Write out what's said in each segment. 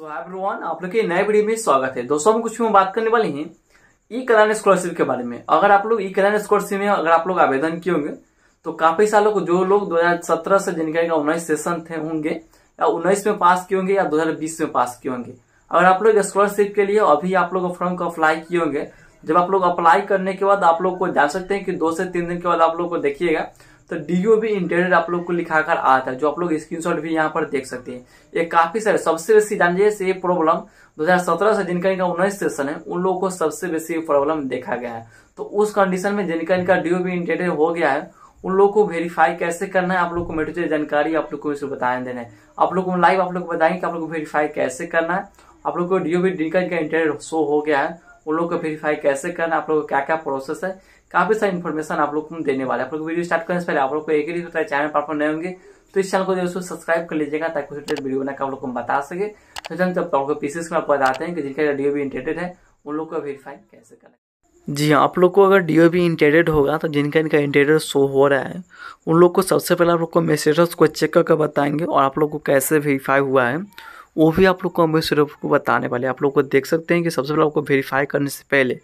so everyone आप लोग के नए वीडियो में स्वागत है दोस्तों हम कुछ में बात करने वाले हैं ई कल्याण स्कॉलरशिप के बारे में अगर आप लोग ई कल्याण स्कॉलरशिप में अगर आप लोग आवेदन किए होंगे तो काफी सालों को जो लोग 2017 से जिनका का उन्नीस सेशन थे होंगे या उन्नीस में पास किए होंगे या 2020 में पास किए होंगे अगर आप लोग स्कॉलरशिप के लिए अभी आप लोग फॉर्म को अप्लाई किए होंगे जब आप लोग अप्लाई करने के बाद आप लोग को जान सकते हैं कि दो से तीन दिन के बाद आप लोग को देखिएगा तो डीओ भी इंटेडेड आप लोग को लिखा कर आता है जो आप लोग स्क्रीनशॉट भी यहाँ पर देख सकते हैं ये काफी सारे सबसे बेसी जानिए से प्रॉब्लम 2017 से जिनका इनका उन्नीस सेशन है उन लोगों को सबसे बेसी प्रॉब्लम देखा गया है तो उस कंडीशन में जिनका इनका डीओ भी इंटेडेड हो गया है उन लोगों को वेरीफाई कैसे करना है आप लोग को मेडिटेल जानकारी आप लोग को इसे बताया देना है आप लोग को लाइव आप लोग बताएंगे आप लोग को वेरीफाई कैसे करना है आप लोग को डीओ भी जिनका इनका इंटरेस्ट शो हो गया है उन लोग को वेरीफाई कैसे करना आप लोग क्या क्या प्रोसेस है काफी सारी इन्फॉर्मेशन आप लोग को देने वाले आप लोग वीडियो स्टार्ट करने से पहले आप लोग को एक ही होता है चैनल पर नए होंगे तो इस चैनल को जो सब्सक्राइब कर लीजिएगा ताकि वीडियो बनाकर आप लोग को बता सके तो जब तब आपको पीसेस में बताते हैं कि जिनका डीओ भी इंटेडेड है उन लोग को वेरीफाई कैसे करें जी हाँ आप लोग को अगर डी ओ बी इंटेडेड होगा तो जिनका इनका इंटेडेड शो हो रहा है उन लोग को सबसे पहले आप लोग को मैसेजर्स को चेक करके बताएंगे और आप लोग को कैसे वेरीफाई हुआ है वो भी आप लोग को हम सिर्फ को बताने वाले आप लोग को देख सकते हैं कि सबसे पहले आपको वेरीफाई करने से पहले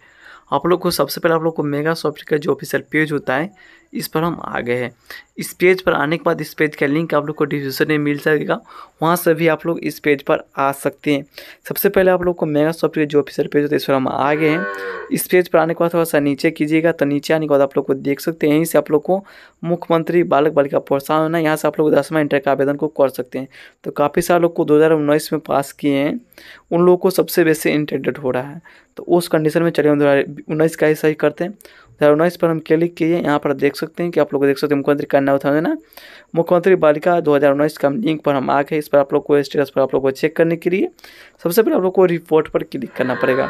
आप लोग को सबसे पहले आप लोग को मेगा सॉफ्ट का जो ऑफिशियल पेज होता है इस पर हम आ गए हैं इस पेज पर आने के बाद इस पेज का लिंक आप लोग को डिस्क्रिप्शन में मिल जाएगा वहाँ से भी आप लोग इस पेज पर आ सकते हैं सबसे पहले आप लोग को मेगा सॉफ्ट के जो ऑफिसर पेज होता है इस पर हम आ गए हैं इस पेज पर आने के बाद थोड़ा सा नीचे कीजिएगा तो नीचे आने के बाद आप लोग को देख सकते हैं यहीं से आप लोग को मुख्यमंत्री बालक बालिका प्रोत्साहन होना यहाँ से आप लोग दसवा इंटर का आवेदन को कर सकते हैं तो काफ़ी सारे लोग को दो में पास किए हैं उन लोगों को सबसे बेसिक इंटरडेट हो रहा है तो उस कंडीशन में चले हम दो का ही सही करते हैं उन्नीस पर हम क्लिक किए यहाँ पर देख सकते हैं कि आप लोग देख सकते हैं मुख्यमंत्री कन्या उत्थान है मुख्यमंत्री बालिका 2019 का लिंक पर हम आ गए इस पर आप लोग को स्टेटस पर आप लोग को चेक करने के लिए सबसे पहले आप लोग को रिपोर्ट पर क्लिक करना पड़ेगा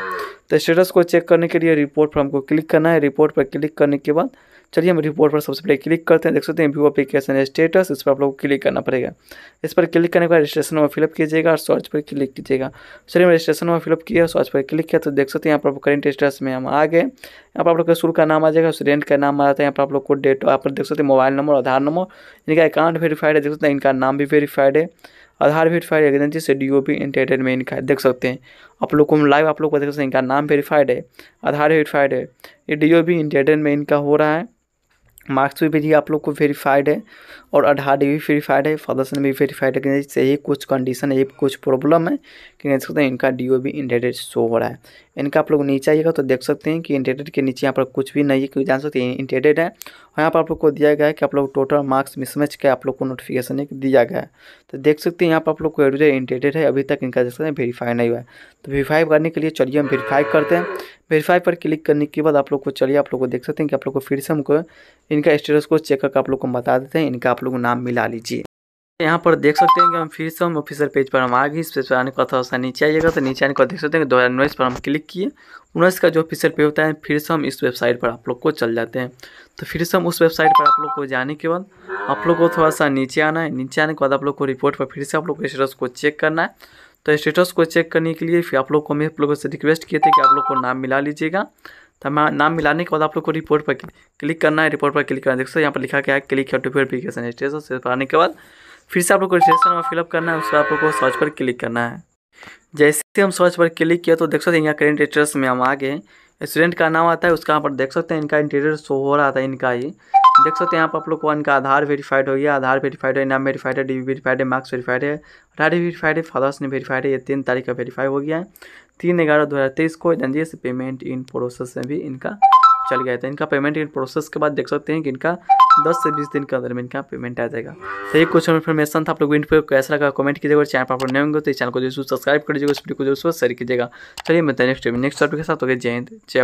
तो स्टेटस को चेक करने के लिए रिपोर्ट पर हमको क्लिक करना है रिपोर्ट पर क्लिक करने के बाद चलिए हम रिपोर्ट पर सबसे पहले क्लिक करते हैं देख सकते हैं व्यू अपलीकेशन स्टेटस इस पर आप लोग क्लिक करना पड़ेगा इस पर क्लिक करने के बाद रजिस्ट्रेशन में फिलअप कीजिएगा और सर्च पर क्लिक कीजिएगा चलिए हम रजिस्ट्रेशन में फिलअप किया सर्च पर क्लिक किया तो देख सकते हैं यहाँ पर आप करेंट स्टेटस में हम आ गए यहाँ पर आप लोग का शुरू का नाम आ जाएगा स्टूडेंट का नाम आ जाता है यहाँ पर आप लोग को डेट आप देख सकते हैं मोबाइल नंबर आधार नंबर इनका अकाउंट वेरीफाइड है देख सकते हैं इनका नाम भी वेरीफाइड है आधार वेरीफाइड एजेंसी से डी ओ पी में इनका देख सकते हैं आप लोग को हम लाइव आप लोग को देख सकते हैं इनका नाम वेरीफाइड है आधार वेरीफाइड है ये डी ओ पी में इनका हो रहा है मार्क्स भी भेजिए आप लोग को वेरीफाइड है और आधार भी वेरीफाइड है फादर्स भी वेरीफाइड है से ही कुछ कंडीशन है ये कुछ प्रॉब्लम है कि देख सकते हैं इनका डी ओ भी इंडेटेड शो हो रहा है इनका आप लोग नीचे आइएगा तो देख सकते हैं कि इंडेटेड के नीचे यहाँ पर कुछ भी नहीं है क्योंकि जान सकते हैं इंडेटेड है और यहाँ पर आप लोग को दिया गया है कि आप लोग टोटल मार्क्स मिसमैच के आप लोग को नोटिफिकेशन दिया गया है तो देख सकते हैं यहाँ पर आप लोग को एडोजर इंडेटेड है अभी तक इनका देख सकते हैं वेरीफाई नहीं हुआ है तो वेरीफाई करने के लिए चलिए हम वेरीफाई करते हैं वेरीफाई पर क्लिक करने के बाद आप लोग को चलिए आप लोग को देख सकते हैं कि आप लोग को फिर से हमको इनका स्टेटस को चेक करके आप लोग को बता देते हैं इनका आप लोग नाम मिला लीजिए यहाँ पर देख सकते हैं कि हम फिर से हम ऑफिसर पेज पर हम आ गए इस पेज पर आने का थोड़ा सा नीचे आइएगा तो नीचे आने का देख सकते हैं दो हज़ार उन्नीस पर हम क्लिक किए उन्नीस का जो ऑफिसर पेज होता है फिर से हम इस वेबसाइट पर आप लोग को चल जाते हैं तो फिर से हम उस वेबसाइट पर आप लोग को जाने के बाद आप लोग को थोड़ा सा नीचे आना है नीचे आने के बाद आप लोग को रिपोर्ट पर फिर से आप लोग को स्टेटस को चेक करना है तो स्टेटस को चेक करने के लिए फिर आप लोग को हमें आप लोगों से रिक्वेस्ट किए थे कि आप लोग को नाम मिला लीजिएगा तो हमें नाम मिलाने के बाद आप लोग को रिपोर्ट पर क्लिक करना है रिपोर्ट पर क्लिक करना है देख सकते यहाँ पर लिखा गया है click here to verification station से आने के बाद फिर से आप लोग को रजिस्ट्रेशन में फिलअप करना है उसके आप लोग को सर्च पर क्लिक करना है जैसे हम सर्च पर क्लिक किया तो देख सकते हैं यहाँ करेंट स्टेटस में हम आ गए स्टूडेंट का नाम आता है उसका यहाँ पर देख सकते हैं इनका इंटीरियर शो हो रहा था इनका ही देख सकते हैं यहाँ पर आप लोग को इनका आधार वेरीफाइड हो गया आधार वेरीफाइड है नाम वेरीफाइड है डीवी वेरीफाइड है मार्क्स वेरीफाइड है अठारह वेरीफाइड है फादर्स ने वेरीफाइड है ये तीन तारीख का वेरीफाई हो गया है तीन ग्यारह दो हज़ार तेईस को जनजीएस पेमेंट इन प्रोसेस में भी इनका चल गया था इनका पेमेंट इन प्रोसेस के बाद देख सकते हैं कि इनका 10 से 20 दिन के अंदर में इनका पेमेंट आ जाएगा तो ये कुछ इन्फॉर्मेशन था आप लोग वीडियो को कैसा लगा कमेंट कीजिएगा चैनल पर आप नए होंगे तो चैनल को जो सब्सक्राइब कर दीजिएगा उस वीडियो को जो शेयर कीजिएगा चलिए मैं नेक्स्ट नेक्स्ट टॉपिक के साथ हो गया जय हिंद जय